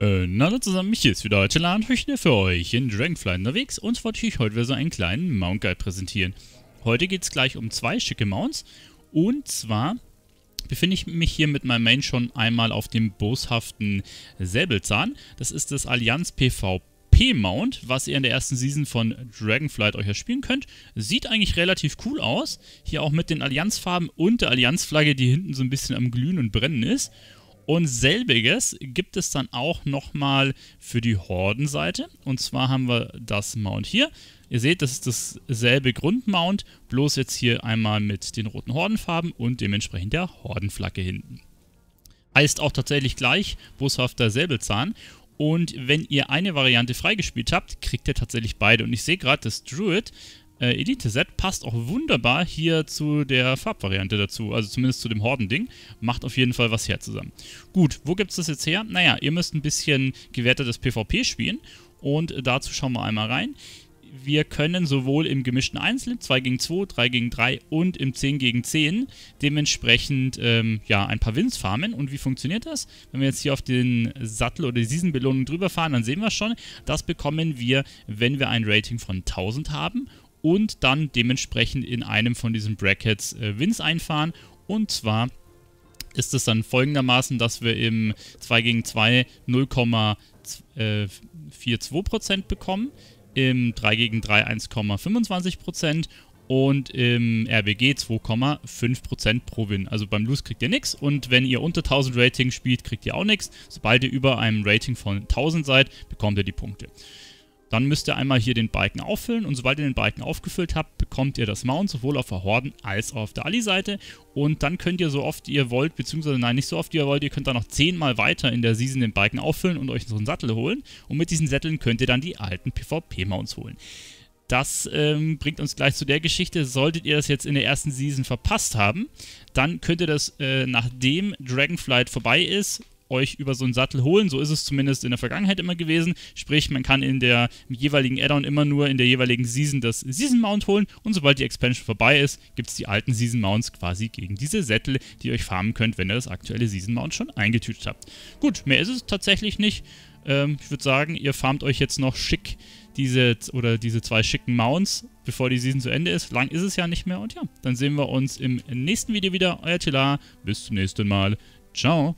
Und äh, hallo zusammen, mich hier ist wieder heute Ladenfrüchte für euch in Dragonfly unterwegs und wollte ich euch heute wieder so einen kleinen Mount Guide präsentieren. Heute geht es gleich um zwei schicke Mounts und zwar befinde ich mich hier mit meinem Main schon einmal auf dem boshaften Säbelzahn. Das ist das Allianz PvP Mount, was ihr in der ersten Season von Dragonflight euch erspielen könnt. Sieht eigentlich relativ cool aus, hier auch mit den Allianzfarben und der Allianzflagge, die hinten so ein bisschen am glühen und brennen ist. Und selbiges gibt es dann auch nochmal für die Hordenseite. Und zwar haben wir das Mount hier. Ihr seht, das ist dasselbe Grundmount, bloß jetzt hier einmal mit den roten Hordenfarben und dementsprechend der Hordenflagge hinten. Heißt auch tatsächlich gleich boshafter Säbelzahn. Und wenn ihr eine Variante freigespielt habt, kriegt ihr tatsächlich beide. Und ich sehe gerade, dass Druid äh, Elite-Set passt auch wunderbar hier zu der Farbvariante dazu, also zumindest zu dem Horden-Ding. Macht auf jeden Fall was her zusammen. Gut, wo gibt es das jetzt her? Naja, ihr müsst ein bisschen gewertetes PvP spielen und dazu schauen wir einmal rein. Wir können sowohl im gemischten Einzel, 2 gegen 2, 3 gegen 3 und im 10 gegen 10 dementsprechend ähm, ja, ein paar Wins farmen. Und wie funktioniert das? Wenn wir jetzt hier auf den Sattel oder die Season-Belohnung drüber fahren, dann sehen wir schon, das bekommen wir, wenn wir ein Rating von 1000 haben und dann dementsprechend in einem von diesen Brackets äh, Wins einfahren. Und zwar ist es dann folgendermaßen, dass wir im 2 gegen 2 0,42% äh, bekommen, im 3 gegen 3 1,25% und im RBG 2,5% pro Win. Also beim Lose kriegt ihr nichts und wenn ihr unter 1000 Rating spielt, kriegt ihr auch nichts. Sobald ihr über einem Rating von 1000 seid, bekommt ihr die Punkte. Dann müsst ihr einmal hier den Balken auffüllen und sobald ihr den Balken aufgefüllt habt, bekommt ihr das Mount sowohl auf der Horden als auch auf der Ali-Seite und dann könnt ihr so oft ihr wollt, beziehungsweise nein, nicht so oft ihr wollt, ihr könnt dann noch zehnmal weiter in der Season den Balken auffüllen und euch so einen Sattel holen und mit diesen Sätteln könnt ihr dann die alten PvP-Mounts holen. Das ähm, bringt uns gleich zu der Geschichte. Solltet ihr das jetzt in der ersten Season verpasst haben, dann könnt ihr das, äh, nachdem Dragonflight vorbei ist, euch über so einen Sattel holen. So ist es zumindest in der Vergangenheit immer gewesen. Sprich, man kann in der jeweiligen Add-on immer nur in der jeweiligen Season das Season Mount holen und sobald die Expansion vorbei ist, gibt es die alten Season Mounts quasi gegen diese Sättel, die ihr euch farmen könnt, wenn ihr das aktuelle Season Mount schon eingetütet habt. Gut, mehr ist es tatsächlich nicht. Ähm, ich würde sagen, ihr farmt euch jetzt noch schick diese oder diese zwei schicken Mounts, bevor die Season zu Ende ist. Lang ist es ja nicht mehr und ja, dann sehen wir uns im nächsten Video wieder. Euer Telar, bis zum nächsten Mal. Ciao.